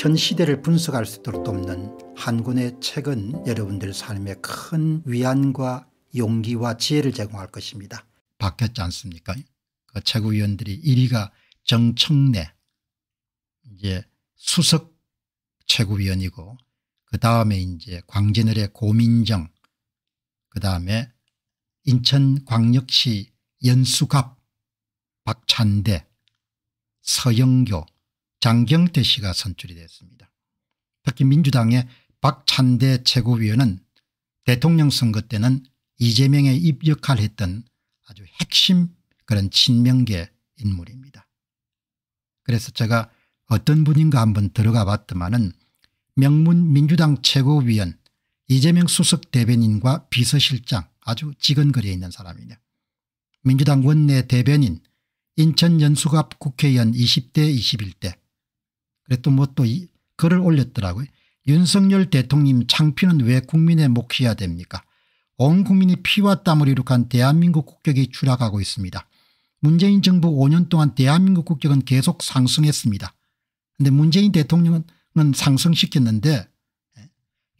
현 시대를 분석할 수 있도록 돕는 한 권의 책은 여러분들 삶에 큰 위안과 용기와 지혜를 제공할 것입니다. 바뀌었지 않습니까? 그 최고위원들이 1위가 정청래 이제 수석 최고위원이고 그 다음에 이제 광진을의 고민정 그 다음에 인천광역시 연수갑 박찬대 서영교 장경태 씨가 선출이 됐습니다. 특히 민주당의 박찬대 최고위원은 대통령 선거 때는 이재명의 입역할 을 했던 아주 핵심 그런 친명계 인물입니다. 그래서 제가 어떤 분인가 한번 들어가 봤더만은 명문 민주당 최고위원 이재명 수석 대변인과 비서실장 아주 지근거리에 있는 사람이요 민주당 원내 대변인 인천 연수갑 국회의원 20대 21대 그랬더니 뭐또 글을 올렸더라고요. 윤석열 대통령 창피는 왜 국민의 몫이어야 됩니까? 온 국민이 피와 땀을 이룩한 대한민국 국격이 추락하고 있습니다. 문재인 정부 5년 동안 대한민국 국격은 계속 상승했습니다. 그런데 문재인 대통령은 상승시켰는데 예,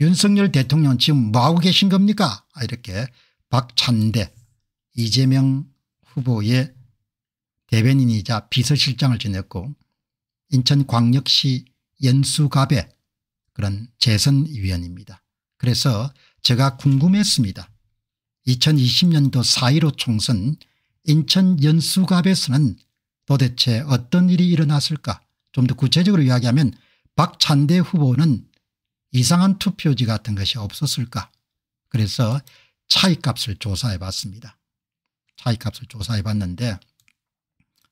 윤석열 대통령은 지금 뭐하고 계신 겁니까? 아, 이렇게 박찬대 이재명 후보의 대변인이자 비서실장을 지냈고 인천광역시 연수갑의 그런 재선위원입니다. 그래서 제가 궁금했습니다. 2020년도 4.15 총선 인천 연수갑에서는 도대체 어떤 일이 일어났을까 좀 더 구체적으로 이야기하면 박찬대 후보는 이상한 투표지 같은 것이 없었을까 그래서 차이값을 조사해 봤습니다. 차이값을 조사해 봤는데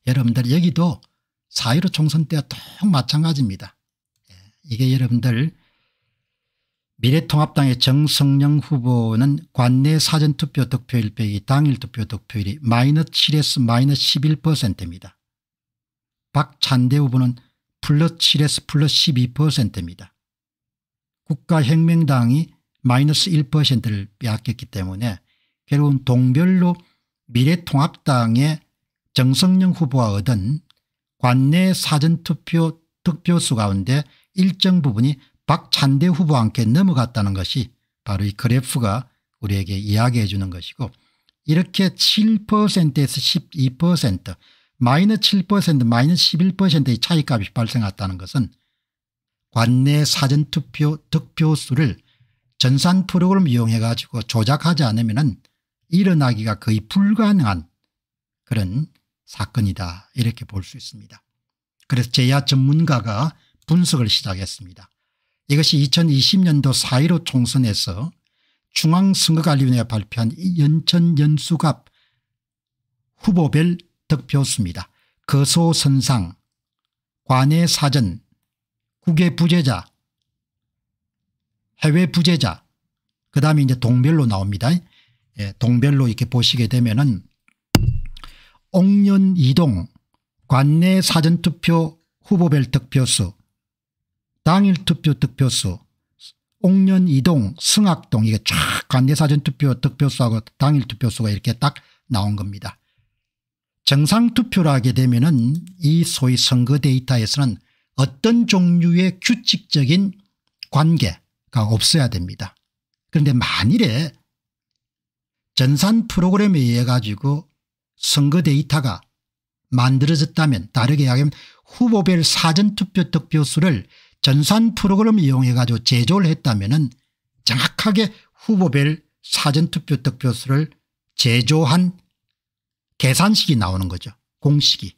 여러분들 여기도 4.15 총선 때와 똑 마찬가지입니다. 예, 이게 여러분들 미래통합당의 정성영 후보는 관내 사전투표 득표일 빼기 당일 투표 득표율이 마이너스 7에서 마이너스 11%입니다. 박찬대 후보는 플러스 7에서 플러스 12%입니다. 국가혁명당이 마이너스 1%를 빼앗겼기 때문에 결국은 동별로 미래통합당의 정성영 후보가 얻은 관내 사전투표 득표수 가운데 일정 부분이 박찬대 후보한테 넘어갔다는 것이 바로 이 그래프가 우리에게 이야기해 주는 것이고 이렇게 7%에서 12%마이너7%마이너 11%의 차이값이 발생했다는 것은 관내 사전투표 득표수를 전산 프로그램 이용해 가지고 조작하지 않으면 일어나기가 거의 불가능한 그런 사건이다 이렇게 볼 수 있습니다. 그래서 제야 전문가가 분석을 시작했습니다. 이것이 2020년도 4.15 총선에서 중앙선거관리위원회가 발표한 연천 연수갑 후보별 득표수입니다. 거소선상, 관외사전, 국외부재자, 해외부재자 그 다음에 이제 동별로 나옵니다. 예, 동별로 이렇게 보시게 되면은 옥년 이동 관내 사전투표 후보별 득표수 당일 투표 득표수 옥년 이동 승학동 이게 쫙 관내 사전투표 득표수하고 당일 투표수가 이렇게 딱 나온 겁니다. 정상투표를 하게 되면 은이 소위 선거 데이터에서는 어떤 종류의 규칙적인 관계가 없어야 됩니다. 그런데 만일에 전산 프로그램에 의해 가지고 선거 데이터가 만들어졌다면 다르게 하면 후보별 사전투표 득표수를 전산 프로그램을 이용해 가지고 제조를 했다면 정확하게 후보별 사전투표 득표수를 제조한 계산식이 나오는 거죠. 공식이.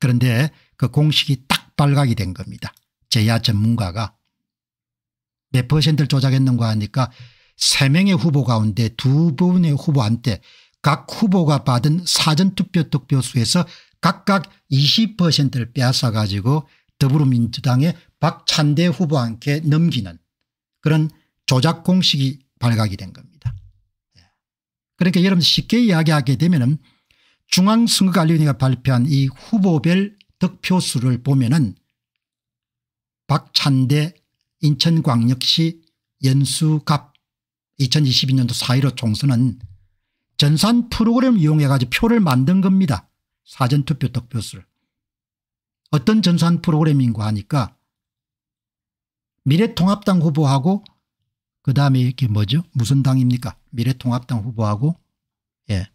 그런데 그 공식이 딱 발각이 된 겁니다. 제야 전문가가 몇 퍼센트를 조작했는가 하니까 3명의 후보 가운데 두분의 후보한테 각 후보가 받은 사전투표 득표수에서 각각 20%를 빼앗아가지고 더불어민주당의 박찬대 후보한테 넘기는 그런 조작 공식이 발각이 된 겁니다. 그러니까 여러분 쉽게 이야기하게 되면 중앙선거관리위원회가 발표한 이 후보별 득표수를 보면 은 박찬대 인천광역시 연수갑 2022년도 4.15 총선은 전산 프로그램 이용해가지고 표를 만든 겁니다. 사전투표 득표수를. 어떤 전산 프로그램인고 하니까 미래통합당 후보하고 그 다음에 이게 뭐죠? 무슨 당입니까? 미래통합당 후보하고 예.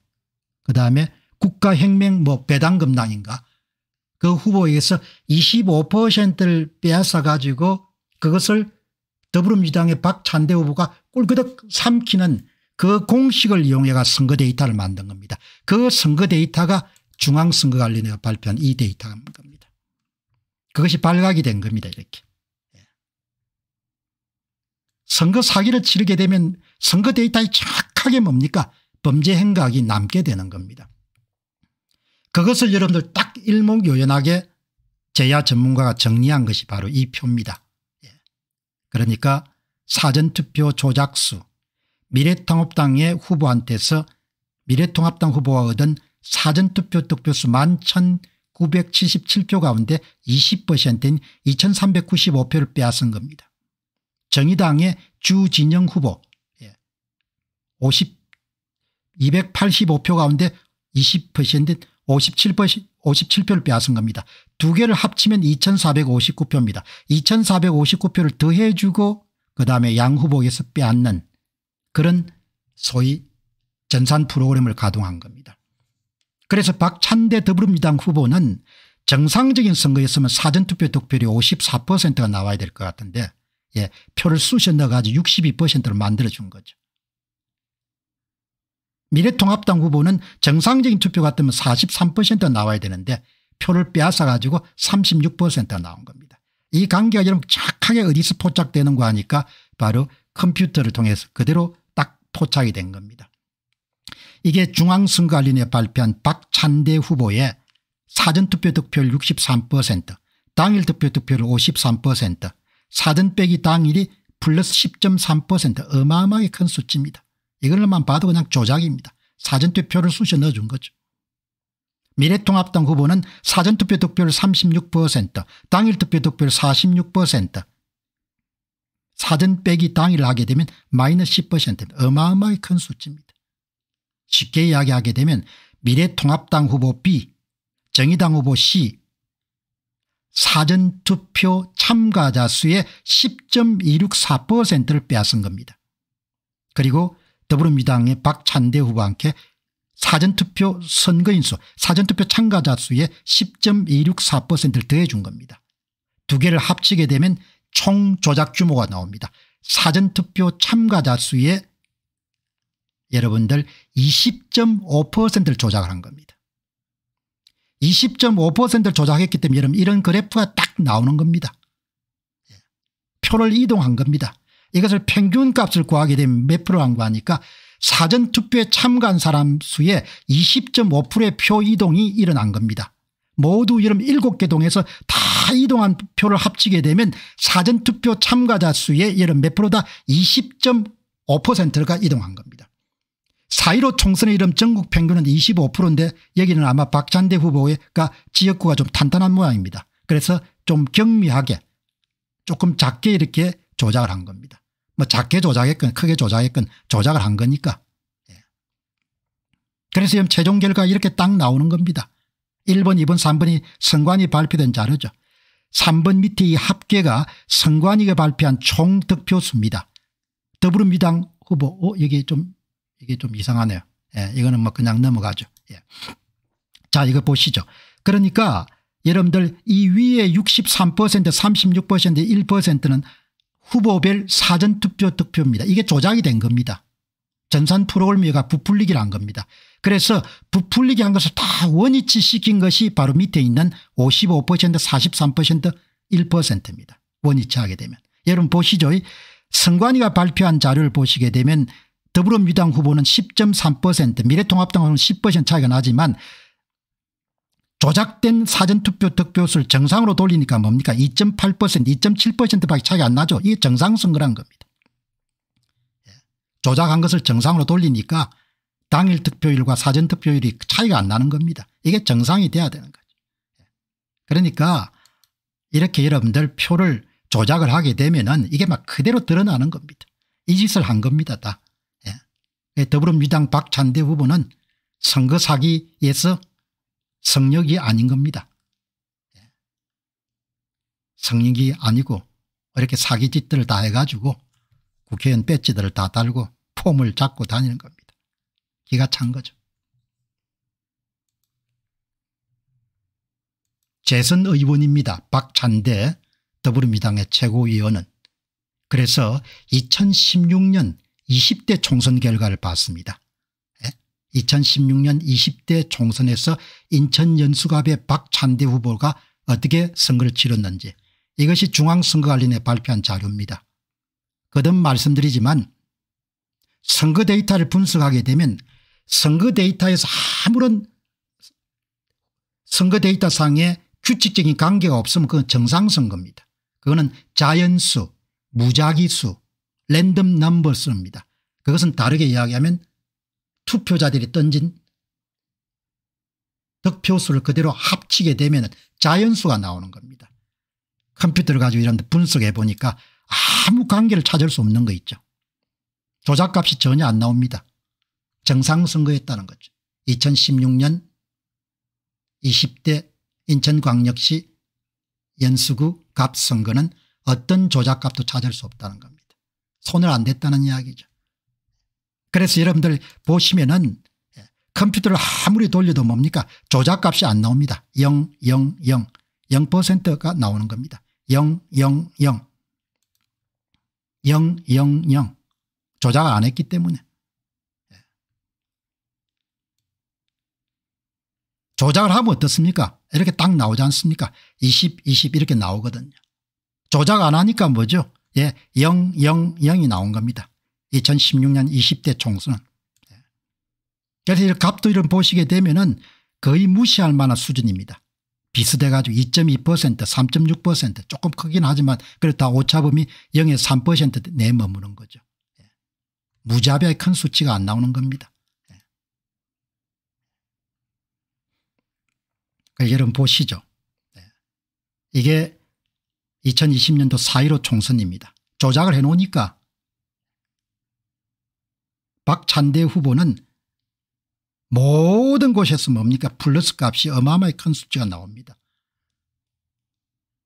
그 다음에 국가혁명 뭐 배당금당인가 그 후보에게서 25%를 빼앗아 가지고 그것을 더불어민주당의 박찬대 후보가 꼴그덕 삼키는 그 공식을 이용해가 선거 데이터를 만든 겁니다. 그 선거 데이터가 중앙선거관리위원회가 발표한 이 데이터인 겁니다. 그것이 발각이 된 겁니다. 이렇게. 예. 선거 사기를 치르게 되면 선거 데이터에 정확하게 뭡니까 범죄 행각이 남게 되는 겁니다. 그것을 여러분들 딱 일목요연하게 제야 전문가가 정리한 것이 바로 이 표입니다. 예. 그러니까 사전투표 조작수 미래통합당의 후보한테서 미래통합당 후보가 얻은 사전투표 득표수 11,977표 가운데 20%인 2,395표를 빼앗은 겁니다. 정의당의 주진영 후보 50, 예, 285표 가운데 20%인 57%, 57표를 빼앗은 겁니다. 두 개를 합치면 2,459표입니다. 2,459표를 더해주고 그다음에 양 후보에서 빼앗는 그런 소위 전산 프로그램을 가동한 겁니다. 그래서 박찬대 더불어민주당 후보는 정상적인 선거였으면 사전투표 득표율이 54%가 나와야 될 것 같은데 예, 표를 쑤셔 넣어가지고 62%를 만들어준 거죠. 미래통합당 후보는 정상적인 투표 같으면 43%가 나와야 되는데 표를 빼앗아가지고 36%가 나온 겁니다. 이 관계가 여러분 착하게 어디서 포착되는 거 하니까 바로 컴퓨터를 통해서 그대로 토착이 된 겁니다. 이게 중앙선거관리위원회 발표한 박찬대 후보의 사전투표 득표율 63% 당일 득표 득표율 53% 사전 빼기 당일이 플러스 10.3% 어마어마하게 큰 수치입니다. 이걸로만 봐도 그냥 조작입니다. 사전투표를 쑤셔 넣어준 거죠. 미래통합당 후보는 사전투표 득표율 36% 당일 투표 득표율 46% 사전 빼기 당일 하게 되면 마이너스 1 0입 어마어마히 큰 수치입니다. 쉽게 이야기하게 되면 미래통합당 후보 B, 정의당 후보 C, 사전투표 참가자 수의 10.264%를 빼앗은 겁니다. 그리고 더불어민주당의 박찬대 후보와 함께 사전투표 선거인수 사전투표 참가자 수의 10.264%를 더해준 겁니다. 두 개를 합치게 되면 총 조작 규모가 나옵니다. 사전투표 참가자 수의 여러분들 20.5%를 조작을 한 겁니다. 20.5%를 조작했기 때문에 여러분 이런 그래프가 딱 나오는 겁니다. 예. 표를 이동한 겁니다. 이것을 평균값을 구하게 되면 몇 프로라고 하니까 사전투표에 참가한 사람 수의 20.5%의 표 이동이 일어난 겁니다. 모두 이름 7개 동에서 다 이동한 표를 합치게 되면 사전투표 참가자 수의 이름 몇 프로다 20.5%가 이동한 겁니다. 4.15 총선의 이름 전국 평균은 25%인데 여기는 아마 박찬대 후보가 지역구가 좀 탄탄한 모양입니다. 그래서 좀 경미하게 조금 작게 이렇게 조작을 한 겁니다. 뭐 작게 조작했건 크게 조작했건 조작을 한 거니까. 예. 그래서 지금 최종 결과 이렇게 딱 나오는 겁니다. 1번 2번 3번이 선관위 발표된 자료죠. 3번 밑에 이 합계가 선관위가 발표한 총 득표수입니다. 더불어민주당 후보 어, 이게 좀 이게 좀 이상하네요. 예, 이거는 뭐 그냥 넘어가죠. 예. 자 이거 보시죠. 그러니까 여러분들 이 위에 63% 36% 1%는 후보별 사전투표 득표입니다. 이게 조작이 된 겁니다. 전산 프로그램이 부풀리기를 한 겁니다. 그래서 부풀리게 한 것을 다 원위치 시킨 것이 바로 밑에 있는 55% 43% 1%입니다. 원위치하게 되면. 여러분 보시죠. 선관위가 발표한 자료를 보시게 되면 더불어민주당 후보는 10.3% 미래통합당은 10% 차이가 나지만 조작된 사전투표 득표수를 정상으로 돌리니까 뭡니까 2.8% 2.7%밖에 차이안 나죠. 이게 정상선거란 겁니다. 예. 조작한 것을 정상으로 돌리니까 당일 득표율과 사전 득표율이 차이가 안 나는 겁니다. 이게 정상이 돼야 되는 거죠. 그러니까 이렇게 여러분들 표를 조작을 하게 되면 은 이게 막 그대로 드러나는 겁니다. 이 짓을 한 겁니다. 다. 예. 예 더불어민주당 박찬대 후보는 선거 사기에서 성역이 아닌 겁니다. 예. 성역이 아니고 이렇게 사기짓들을 다 해가지고 국회의원 배지들을 다 달고 폼을 잡고 다니는 겁니다. 기가 찬 거죠. 재선 의원입니다. 박찬대 더불어민당의 최고위원은 그래서 2016년 20대 총선 결과를 봤습니다. 2016년 예? 20대 총선에서 인천 연수갑의 박찬대 후보가 어떻게 선거를 치렀는지 이것이 중앙선거관리원에 발표한 자료입니다. 거듭 말씀드리지만 선거 데이터를 분석하게 되면 선거 데이터에서 아무런 선거 데이터 상의 규칙적인 관계가 없으면 그건 정상선거입니다. 그거는 자연수, 무작위수, 랜덤 넘버스입니다. 그것은 다르게 이야기하면 투표자들이 던진 득표수를 그대로 합치게 되면 자연수가 나오는 겁니다. 컴퓨터를 가지고 이런데 분석해 보니까 아무 관계를 찾을 수 없는 거 있죠. 조작값이 전혀 안 나옵니다. 정상선거했다는 거죠. 2016년 20대 인천광역시 연수구 갑 선거는 어떤 조작값도 찾을 수 없다는 겁니다. 손을 안 댔다는 이야기죠. 그래서 여러분들 보시면은 예, 컴퓨터를 아무리 돌려도 뭡니까 조작값이 안 나옵니다. 0, 0, 0. 0%가 나오는 겁니다. 0, 0, 0. 0, 0, 0. 조작 안 했기 때문에. 조작을 하면 어떻습니까 이렇게 딱 나오지 않습니까 20 20 이렇게 나오거든요. 조작 안 하니까 뭐죠 예, 0 0 0이 나온 겁니다. 2016년 20대 총선. 예. 그래서 이 값도 이런 보시게 되면 은 거의 무시할 만한 수준입니다. 비슷해가지고 2.2% 3.6% 조금 크긴 하지만 그렇다 오차범위 0에서 3% 내머무는 거죠. 예. 무자비하게 큰 수치가 안 나오는 겁니다. 그러니까 여러분 보시죠. 네. 이게 2020년도 4.15 총선입니다. 조작을 해놓으니까 박찬대 후보는 모든 곳에서 뭡니까 플러스 값이 어마어마하게큰 수치가 나옵니다.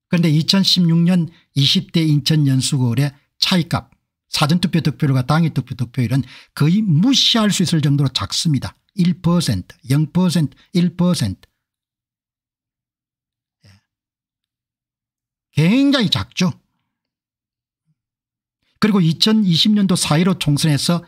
그런데 2016년 20대 인천연수구의 차이값 사전투표 득표율과 당일 투표 득표율은 거의 무시할 수 있을 정도로 작습니다. 1% 0% 1% 굉장히 작죠. 그리고 2020년도 4.15 총선에서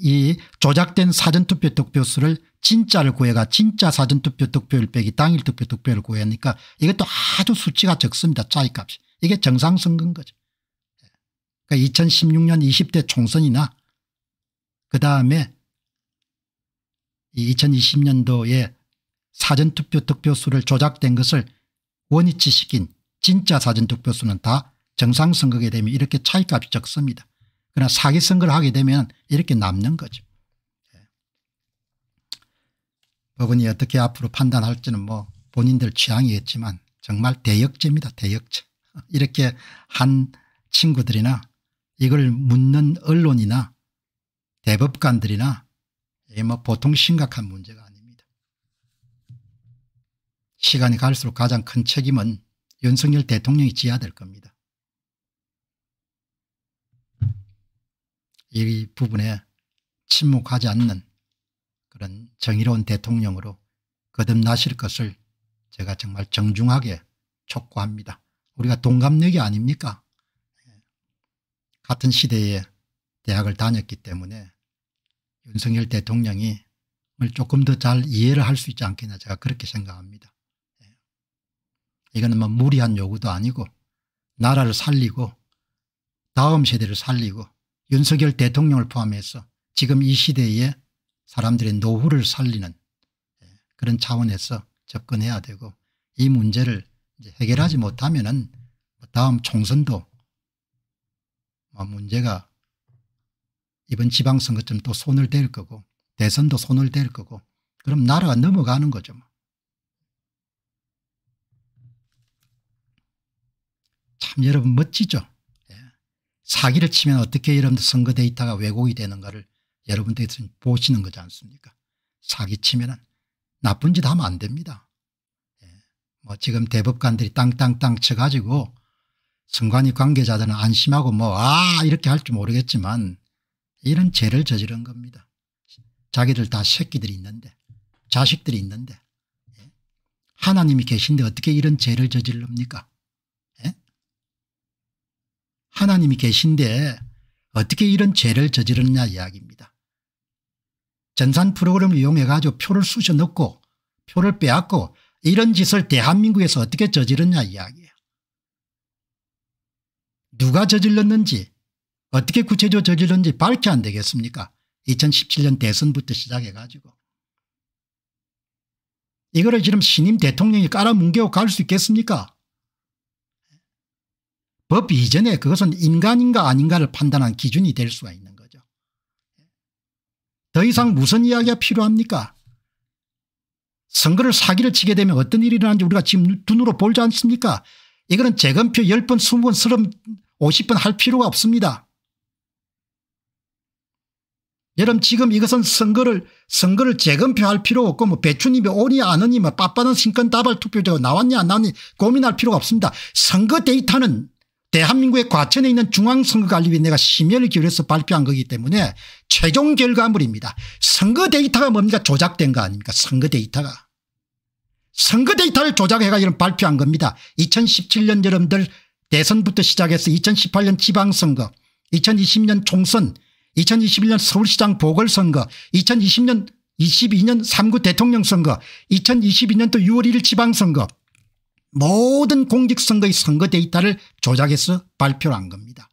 이 조작된 사전투표 득표수를 진짜를 구해가 진짜 사전투표 득표율 빼기 당일 투표 득표율 구해니까 이것도 아주 수치가 적습니다. 차이값이. 이게 정상선거인 거죠. 그러니까 2016년 20대 총선이나 그다음에 2020년도에 사전투표 득표수를 조작된 것을 원위치시킨 진짜 사전투표수는 다 정상선거게 되면 이렇게 차이값이 적습니다. 그러나 사기선거를 하게 되면 이렇게 남는 거죠. 예. 법원이 어떻게 앞으로 판단할지는 뭐 본인들 취향이겠지만 정말 대역죄입니다. 대역죄. 이렇게 한 친구들이나 이걸 묻는 언론이나 대법관들이나 이게 뭐 보통 심각한 문제가 아닙니다. 시간이 갈수록 가장 큰 책임은 윤석열 대통령이 지야될 겁니다. 이 부분에 침묵하지 않는 그런 정의로운 대통령으로 거듭나실 것을 제가 정말 정중하게 촉구합니다. 우리가 동갑내기 아닙니까? 같은 시대에 대학을 다녔기 때문에 윤석열 대통령이 조금 더 잘 이해를 할 수 있지 않겠나 제가 그렇게 생각합니다. 이거는 뭐 무리한 요구도 아니고 나라를 살리고 다음 세대를 살리고 윤석열 대통령을 포함해서 지금 이 시대에 사람들의 노후를 살리는 예, 그런 차원에서 접근해야 되고 이 문제를 해결하지 못하면 은 뭐 다음 총선도 뭐 문제가 이번 지방선거쯤 또 손을 댈 거고 대선도 손을 댈 거고 그럼 나라가 넘어가는 거죠. 뭐. 참 여러분 멋지죠. 예. 사기를 치면 어떻게 여러분들 선거 데이터가 왜곡이 되는가를 여러분들께 보시는 거지 않습니까 사기 치면 나쁜 짓 하면 안 됩니다. 예. 뭐 지금 대법관들이 땅땅땅 쳐가지고 선관위 관계자들은 안심하고 뭐 아 이렇게 할 줄 모르겠지만 이런 죄를 저지른 겁니다. 자기들 다 새끼들이 있는데 자식들이 있는데 예. 하나님이 계신데 어떻게 이런 죄를 저지릅니까 하나님이 계신데 어떻게 이런 죄를 저지르느냐 이야기입니다. 전산 프로그램을 이용해 가지고 표를 쑤셔 넣고 표를 빼앗고 이런 짓을 대한민국에서 어떻게 저지르냐 느 이야기예요. 누가 저질렀는지 어떻게 구체적으로 저질렀는지 밝혀 안 되겠습니까 2017년 대선부터 시작해 가지고 이거를 지금 신임 대통령이 깔아뭉개고 갈 수 있겠습니까 법 이전에 그것은 인간인가 아닌가를 판단한 기준이 될 수가 있는 거죠. 더 이상 무슨 이야기가 필요합니까? 선거를 사기를 치게 되면 어떤 일이 일어나는지 우리가 지금 눈으로 볼지 않습니까? 이거는 재검표 10번, 20번, 30, 번 50번 할 필요가 없습니다. 여러분 지금 이것은 선거를 선거를 재검표할 필요 없고 뭐 배추님이 오니 안 오니 뭐 빠빠는 신권 다발 투표제가 나왔냐 안나왔냐 고민할 필요가 없습니다. 선거 데이터는 대한민국의 과천에 있는 중앙선거관리위원회가 심혈을 기울여서 발표한 거기 때문에 최종 결과물입니다. 선거 데이터가 뭡니까 조작된 거 아닙니까 선거 데이터가. 선거 데이터를 조작해가 이런 발표한 겁니다. 2017년 여름들 대선부터 시작해서 2018년 지방선거 2020년 총선 2021년 서울시장 보궐선거 2020년 22년 3구 대통령 선거 2022년 또 6월 1일 지방선거 모든 공직선거의 선거 데이터를 조작해서 발표를 한 겁니다.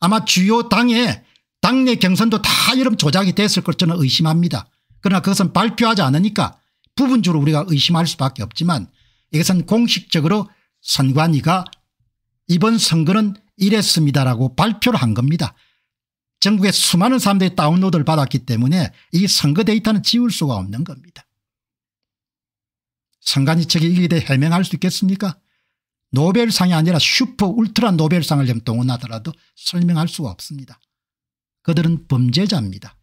아마 주요 당의 당내 경선도 다 여름 조작이 됐을 것 저는 의심합니다. 그러나 그것은 발표하지 않으니까 부분적으로 우리가 의심할 수밖에 없지만 이것은 공식적으로 선관위가 이번 선거는 이랬습니다라고 발표를 한 겁니다. 전국의 수많은 사람들이 다운로드를 받았기 때문에 이 선거 데이터는 지울 수가 없는 겁니다. 상관위측이 이에 대해 해명할 수 있겠습니까 노벨상이 아니라 슈퍼 울트라 노벨상을 염동원하더라도 설명할 수가 없습니다. 그들은 범죄자입니다.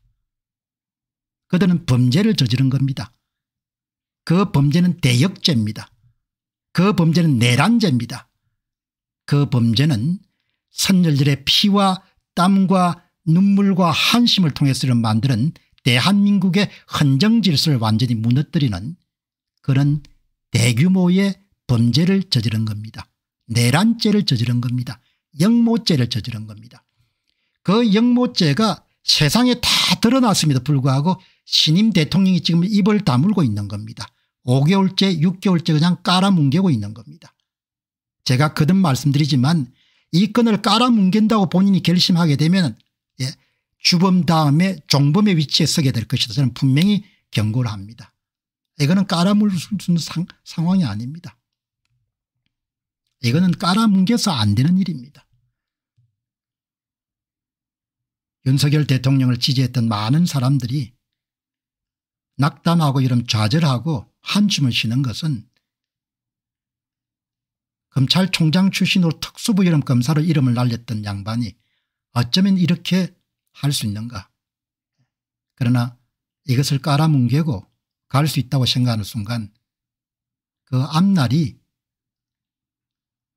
그들은 범죄를 저지른 겁니다. 그 범죄는 대역죄입니다. 그 범죄는 내란죄입니다. 그 범죄는 선열들의 피와 땀과 눈물과 한심을 통해서 만드는 대한민국의 헌정질서를 완전히 무너뜨리는 그런 대규모의 범죄를 저지른 겁니다. 내란죄를 저지른 겁니다. 영모죄를 저지른 겁니다. 그 영모죄가 세상에 다 드러났음에도 불구하고 신임 대통령이 지금 입을 다물고 있는 겁니다. 5개월째 6개월째 그냥 깔아뭉개고 있는 겁니다. 제가 거듭 말씀드리지만 이 건을 깔아뭉갠다고 본인이 결심하게 되면 예, 주범 다음에 종범의 위치에 서게 될 것이다. 저는 분명히 경고를 합니다. 이거는 깔아물 수 있는 상, 상황이 아닙니다. 이거는 깔아뭉개서 안 되는 일입니다. 윤석열 대통령을 지지했던 많은 사람들이 낙담하고 이런 좌절하고 한숨을 쉬는 것은 검찰총장 출신으로 특수부 이름 검사로 이름을 날렸던 양반이 어쩌면 이렇게 할 수 있는가. 그러나 이것을 깔아뭉개고 갈수 있다고 생각하는 순간 그 앞날이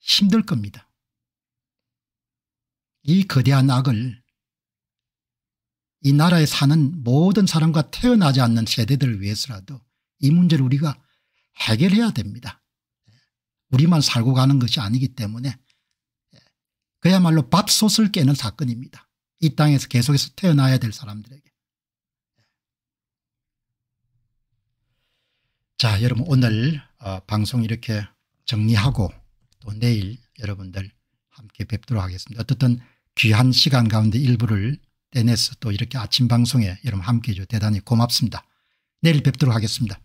힘들 겁니다. 이 거대한 악을 이 나라에 사는 모든 사람과 태어나지 않는 세대들을 위해서라도 이 문제를 우리가 해결해야 됩니다. 우리만 살고 가는 것이 아니기 때문에 그야말로 밥솥을 깨는 사건입니다. 이 땅에서 계속해서 태어나야 될 사람들에게. 자 여러분 오늘 어, 방송 이렇게 정리하고 또 내일 여러분들 함께 뵙도록 하겠습니다. 어떻든 귀한 시간 가운데 일부를 떼내서 또 이렇게 아침 방송에 여러분 함께해 주 대단히 고맙습니다. 내일 뵙도록 하겠습니다.